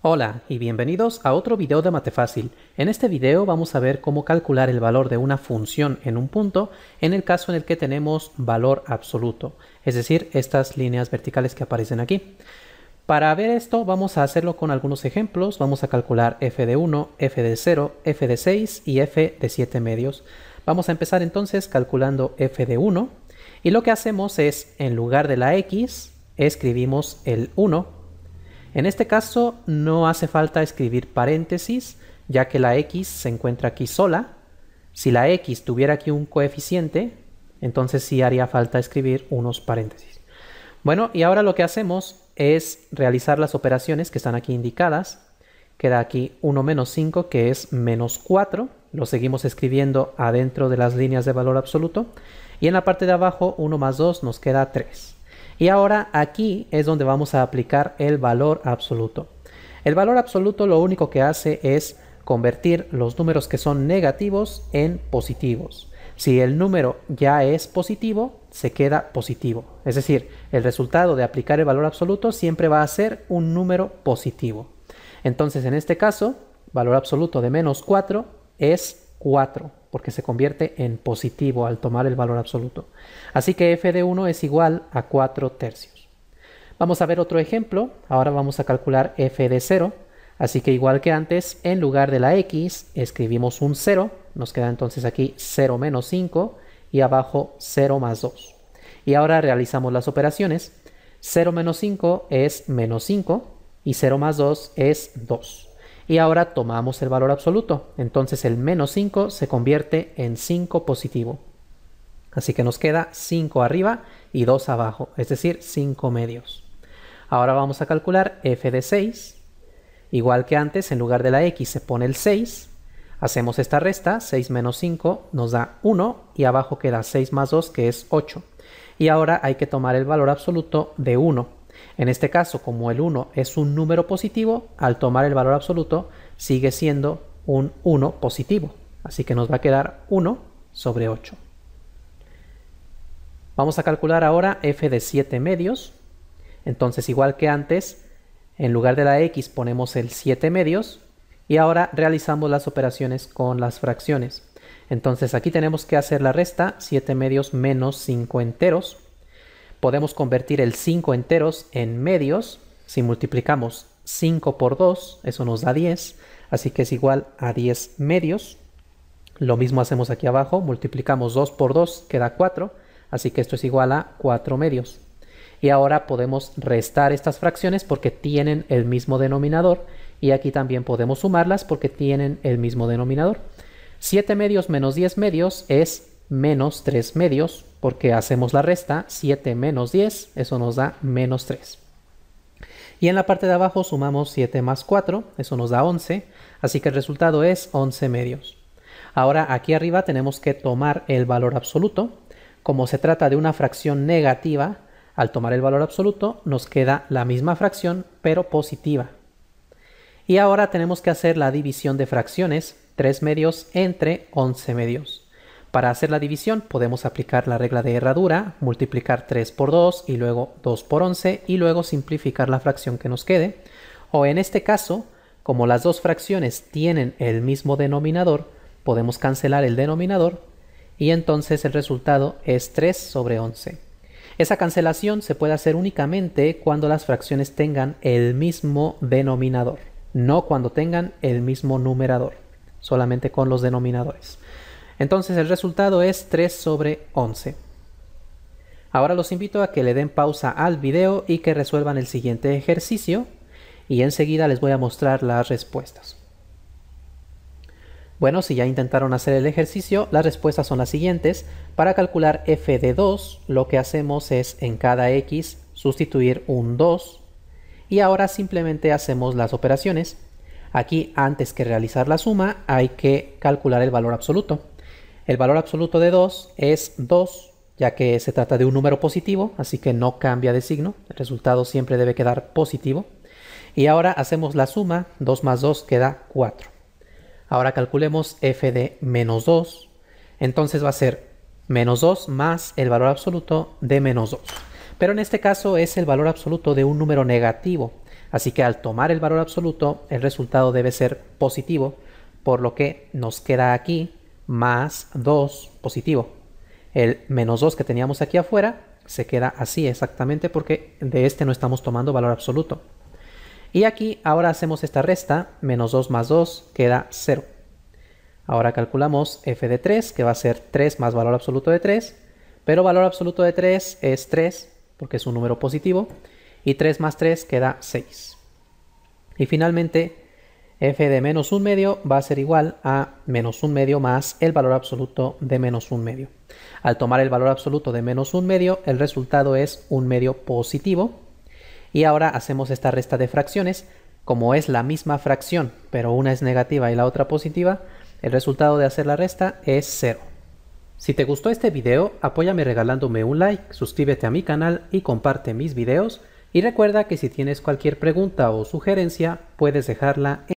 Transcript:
Hola y bienvenidos a otro video de Matefácil. En este video vamos a ver cómo calcular el valor de una función en un punto en el caso en el que tenemos valor absoluto, es decir, estas líneas verticales que aparecen aquí. Para ver esto vamos a hacerlo con algunos ejemplos, vamos a calcular f de 1, f de 0, f de 6 y f de 7 medios. Vamos a empezar entonces calculando f de 1 y lo que hacemos es en lugar de la x escribimos el 1 en este caso no hace falta escribir paréntesis, ya que la x se encuentra aquí sola. Si la x tuviera aquí un coeficiente, entonces sí haría falta escribir unos paréntesis. Bueno, y ahora lo que hacemos es realizar las operaciones que están aquí indicadas. Queda aquí 1 menos 5, que es menos 4. Lo seguimos escribiendo adentro de las líneas de valor absoluto. Y en la parte de abajo, 1 más 2 nos queda 3. Y ahora aquí es donde vamos a aplicar el valor absoluto. El valor absoluto lo único que hace es convertir los números que son negativos en positivos. Si el número ya es positivo, se queda positivo. Es decir, el resultado de aplicar el valor absoluto siempre va a ser un número positivo. Entonces, en este caso, valor absoluto de menos 4 es 4 porque se convierte en positivo al tomar el valor absoluto. Así que f de 1 es igual a 4 tercios. Vamos a ver otro ejemplo. Ahora vamos a calcular f de 0. Así que igual que antes, en lugar de la x escribimos un 0. Nos queda entonces aquí 0 menos 5 y abajo 0 más 2. Y ahora realizamos las operaciones. 0 menos 5 es menos 5 y 0 más 2 es 2. Y ahora tomamos el valor absoluto. Entonces el menos 5 se convierte en 5 positivo. Así que nos queda 5 arriba y 2 abajo, es decir, 5 medios. Ahora vamos a calcular f de 6. Igual que antes, en lugar de la x se pone el 6. Hacemos esta resta, 6 menos 5 nos da 1 y abajo queda 6 más 2 que es 8. Y ahora hay que tomar el valor absoluto de 1. En este caso, como el 1 es un número positivo, al tomar el valor absoluto sigue siendo un 1 positivo. Así que nos va a quedar 1 sobre 8. Vamos a calcular ahora f de 7 medios. Entonces, igual que antes, en lugar de la x ponemos el 7 medios y ahora realizamos las operaciones con las fracciones. Entonces aquí tenemos que hacer la resta, 7 medios menos 5 enteros podemos convertir el 5 enteros en medios. Si multiplicamos 5 por 2, eso nos da 10, así que es igual a 10 medios. Lo mismo hacemos aquí abajo, multiplicamos 2 por 2, queda 4, así que esto es igual a 4 medios. Y ahora podemos restar estas fracciones porque tienen el mismo denominador y aquí también podemos sumarlas porque tienen el mismo denominador. 7 medios menos 10 medios es menos 3 medios, porque hacemos la resta, 7 menos 10, eso nos da menos 3. Y en la parte de abajo sumamos 7 más 4, eso nos da 11, así que el resultado es 11 medios. Ahora aquí arriba tenemos que tomar el valor absoluto. Como se trata de una fracción negativa, al tomar el valor absoluto nos queda la misma fracción, pero positiva. Y ahora tenemos que hacer la división de fracciones, 3 medios entre 11 medios. Para hacer la división podemos aplicar la regla de herradura, multiplicar 3 por 2 y luego 2 por 11 y luego simplificar la fracción que nos quede. O en este caso, como las dos fracciones tienen el mismo denominador, podemos cancelar el denominador y entonces el resultado es 3 sobre 11. Esa cancelación se puede hacer únicamente cuando las fracciones tengan el mismo denominador, no cuando tengan el mismo numerador, solamente con los denominadores. Entonces el resultado es 3 sobre 11. Ahora los invito a que le den pausa al video y que resuelvan el siguiente ejercicio y enseguida les voy a mostrar las respuestas. Bueno, si ya intentaron hacer el ejercicio, las respuestas son las siguientes. Para calcular f de 2, lo que hacemos es en cada x sustituir un 2 y ahora simplemente hacemos las operaciones. Aquí antes que realizar la suma hay que calcular el valor absoluto. El valor absoluto de 2 es 2, ya que se trata de un número positivo, así que no cambia de signo. El resultado siempre debe quedar positivo. Y ahora hacemos la suma, 2 más 2 queda 4. Ahora calculemos f de menos 2. Entonces va a ser menos 2 más el valor absoluto de menos 2. Pero en este caso es el valor absoluto de un número negativo. Así que al tomar el valor absoluto, el resultado debe ser positivo. Por lo que nos queda aquí más 2 positivo. El menos 2 que teníamos aquí afuera se queda así exactamente porque de este no estamos tomando valor absoluto. Y aquí ahora hacemos esta resta, menos 2 más 2 queda 0. Ahora calculamos f de 3 que va a ser 3 más valor absoluto de 3, pero valor absoluto de 3 es 3 porque es un número positivo y 3 más 3 queda 6. Y finalmente f de menos un medio va a ser igual a menos un medio más el valor absoluto de menos un medio. Al tomar el valor absoluto de menos un medio, el resultado es un medio positivo. Y ahora hacemos esta resta de fracciones. Como es la misma fracción, pero una es negativa y la otra positiva, el resultado de hacer la resta es cero. Si te gustó este video, apóyame regalándome un like, suscríbete a mi canal y comparte mis videos. Y recuerda que si tienes cualquier pregunta o sugerencia, puedes dejarla en